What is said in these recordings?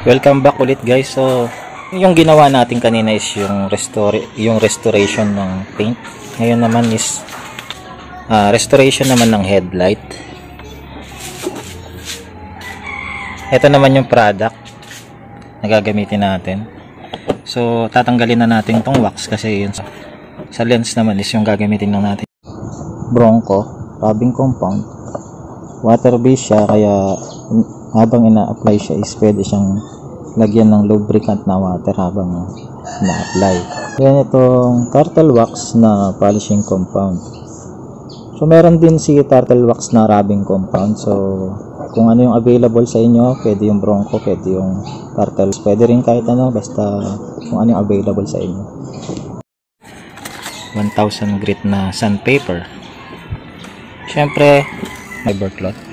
Welcome back ulit guys. So, yung ginawa natin kanina is yung restore yung restoration ng paint. Ngayon naman is uh, restoration naman ng headlight. Ito naman yung product na gagamitin natin. So, tatanggalin na natin tong wax kasi yun sa, sa lens naman is yung gagamitin lang natin. Bronco, rubbing compound, water base siya kaya habang ina-apply siya is pwede siyang lagyan ng lubricant na water habang na-apply. Yan itong turtle wax na polishing compound. So meron din si turtle wax na rubbing compound. So kung ano yung available sa inyo, pwede yung bronco, pwede yung turtle. Pwede rin kahit ano, basta kung ano yung available sa inyo. 1,000 grit na sandpaper. Siyempre, may cloth.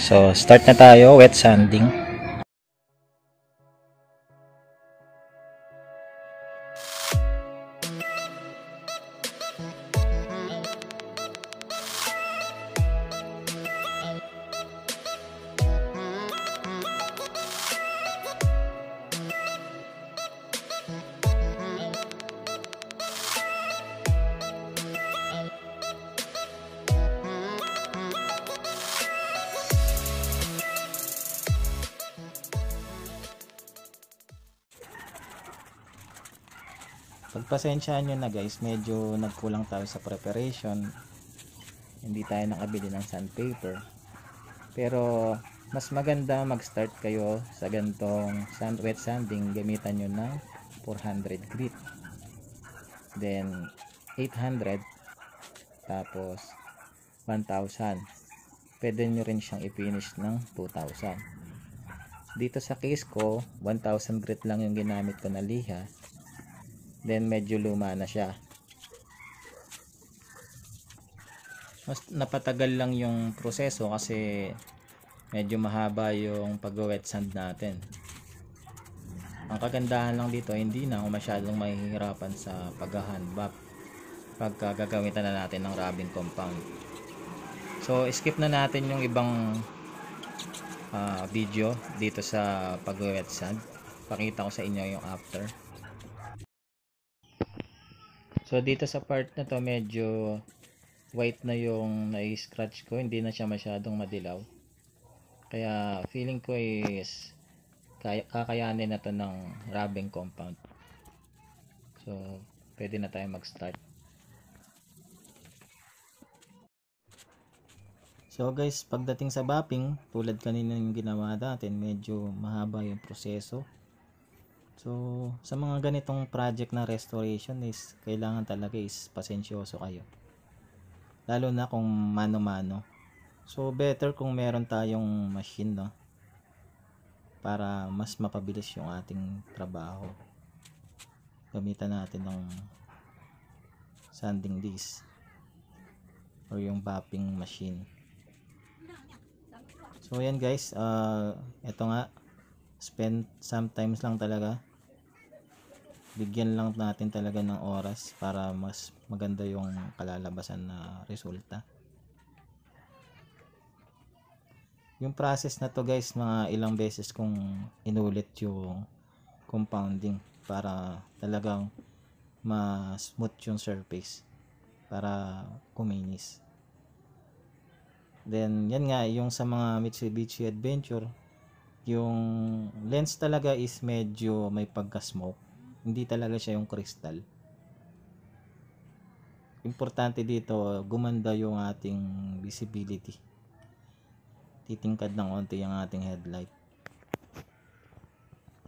So, start na tayo wet sanding. pagpasensyaan nyo na guys medyo nagkulang tayo sa preparation hindi tayo nakabili ng sandpaper pero mas maganda mag start kayo sa gantong sand wet sanding gamitan nyo ng 400 grit then 800 tapos 1000 pwede nyo rin siyang i-finish ng 2000 dito sa case ko 1000 grit lang yung ginamit ko na liha Then medyo luma na siya. Mas napatagal lang yung proseso kasi medyo mahaba yung pag-wet sand natin. Ang kagandahan lang dito, hindi na ako masyadong mahihirapan sa pag-handbap pagka gagamitan na natin ng rubbing compound. So, skip na natin yung ibang uh, video dito sa pag-wet sand. Pakita ko sa inyo yung after. So dito sa part na to medyo white na yung na-scratch ko. Hindi na siya masyadong madilaw. Kaya feeling ko is kakayanin na to ng rubbing compound. So pwede na tayo mag-start. So guys, pagdating sa bapping, tulad kanina yung ginawa natin, medyo mahaba yung proseso. So, sa mga ganitong project na restoration is kailangan talaga is pasensyoso kayo. Lalo na kung mano-mano. So, better kung meron tayong machine, no? Para mas mapabilis yung ating trabaho. Gamitan natin ng sanding disc or yung popping machine. So, yan guys. Uh, ah, ito nga. Spend sometimes lang talaga bigyan lang natin talaga ng oras para mas maganda yung kalalabasan na resulta yung process na to guys mga ilang beses kong inulit yung compounding para talagang mas smooth yung surface para kuminis then yan nga yung sa mga Mitsubishi Adventure yung lens talaga is medyo may pagka-smoke hindi talaga siya yung crystal. Importante dito, gumanda yung ating visibility. Titingkad ng onti yung ating headlight.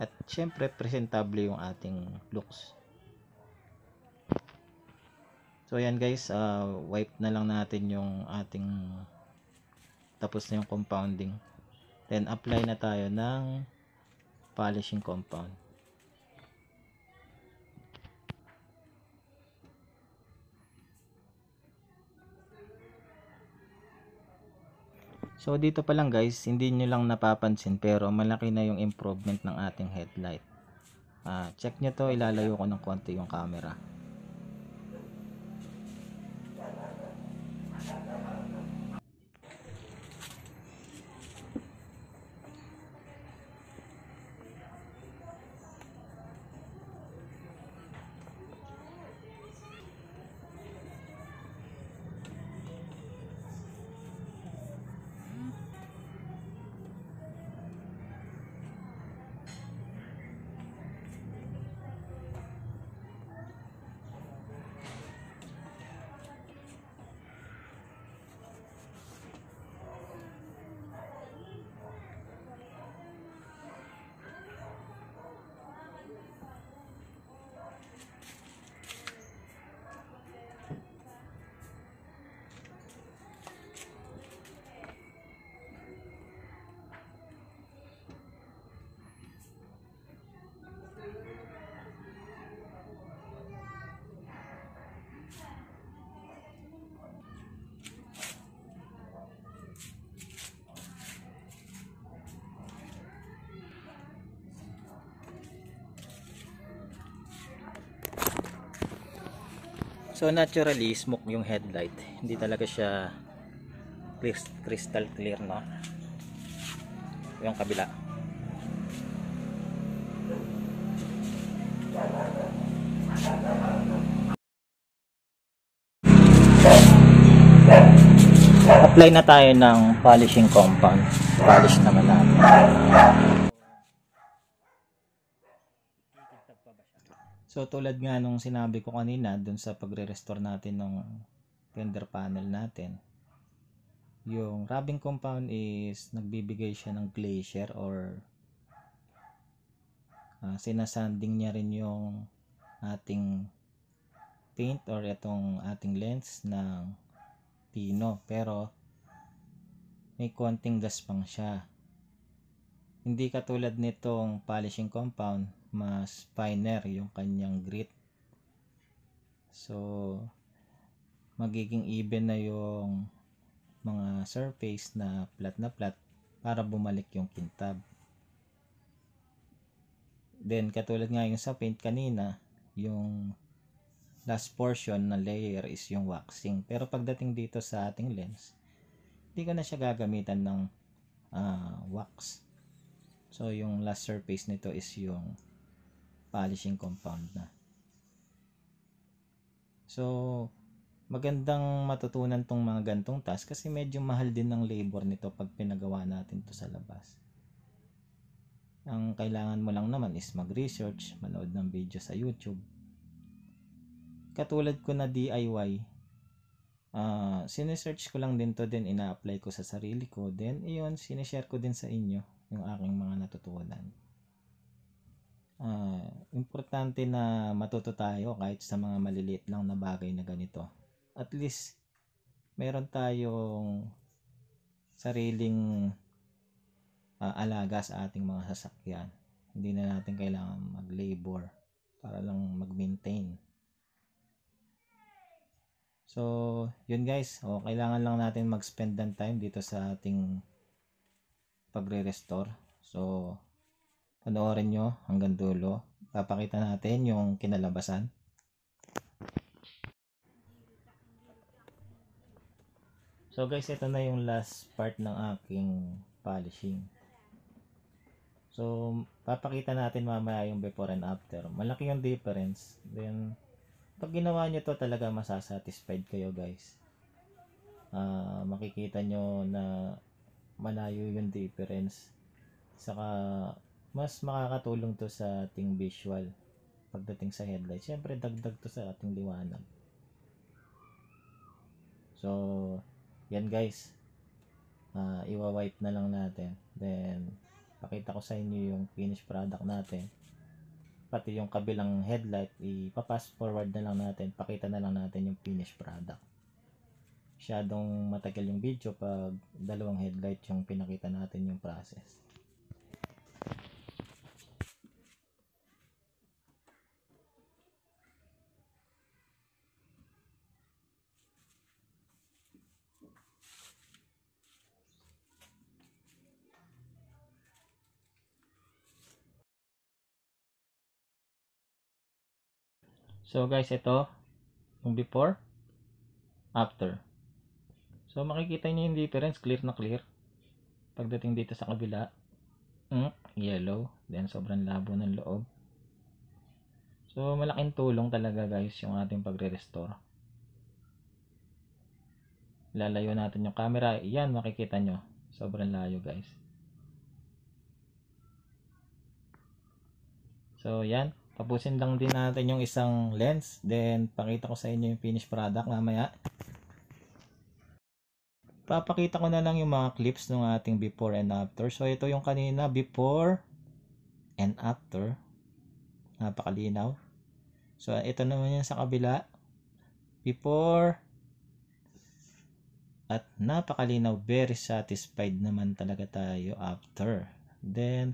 At syempre, presentable yung ating looks. So ayan guys, uh, wipe na lang natin yung ating tapos na yung compounding. Then apply na tayo ng polishing compound. So dito pa lang guys, hindi nyo lang napapansin pero malaki na yung improvement ng ating headlight. Uh, check nyo to, ilalayo ko ng konti yung camera. So naturally, smoke yung headlight. Hindi talaga siya crystal clear, no? Yung kabila. Apply na tayo ng polishing compound. Polish naman natin. So tulad nga nung sinabi ko kanina dun sa pagre-restore natin ng fender panel natin, yung rubbing compound is nagbibigay siya ng glacier or uh, sinasanding niya rin yung ating paint or itong ating lens ng pino pero may konting gaspang siya hindi katulad nitong polishing compound mas finer yung kanyang grit. So, magiging even na yung mga surface na flat na flat para bumalik yung kintab. Then, katulad nga yung sa paint kanina, yung last portion na layer is yung waxing. Pero pagdating dito sa ating lens, hindi ko na siya gagamitan ng uh, wax. So, yung last surface nito is yung polishing compound na. So, magandang matutunan tong mga gantong task kasi medyo mahal din ng labor nito pag pinagawa natin to sa labas. Ang kailangan mo lang naman is mag-research, manood ng video sa YouTube. Katulad ko na DIY, uh, ah, sinesearch ko lang din to then ina-apply ko sa sarili ko then iyon sineshare ko din sa inyo yung aking mga natutunan uh, importante na matuto tayo kahit sa mga maliliit lang na bagay na ganito. At least, meron tayong sariling uh, alaga sa ating mga sasakyan. Hindi na natin kailangan mag-labor para lang mag-maintain. So, yun guys. O, oh, kailangan lang natin mag-spend ng time dito sa ating pagre-restore. So, Panoorin nyo hanggang dulo. Papakita natin yung kinalabasan. So guys, ito na yung last part ng aking polishing. So, papakita natin mamaya yung before and after. Malaki yung difference. Then, pag ginawa nyo to talaga masasatisfied kayo guys. Uh, makikita nyo na malayo yung difference. Saka, mas makakatulong to sa ating visual pagdating sa headlight. Siyempre, dagdag to sa ating liwanag. So, yan guys. Uh, iwa-wipe na lang natin. Then, pakita ko sa inyo yung finished product natin. Pati yung kabilang headlight, ipapass forward na lang natin. Pakita na lang natin yung finished product. Masyadong matagal yung video pag dalawang headlight yung pinakita natin yung process. So guys, ito yung before, after. So makikita niyo yung difference, clear na clear. Pagdating dito sa kabila, mm, yellow, then sobrang labo ng loob. So malaking tulong talaga guys yung ating pagre-restore. Lalayo natin yung camera, yan makikita nyo, sobrang layo guys. So yan, tapusin lang din natin yung isang lens then pakita ko sa inyo yung finished product mamaya papakita ko na lang yung mga clips ng ating before and after so ito yung kanina before and after napakalinaw so ito naman yung sa kabila before at napakalinaw very satisfied naman talaga tayo after then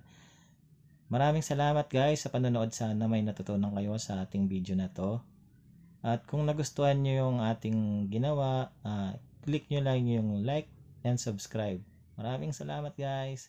Maraming salamat guys sa panonood. Sana may natutunan kayo sa ating video na to. At kung nagustuhan nyo yung ating ginawa, uh, click nyo lang yung like and subscribe. Maraming salamat guys!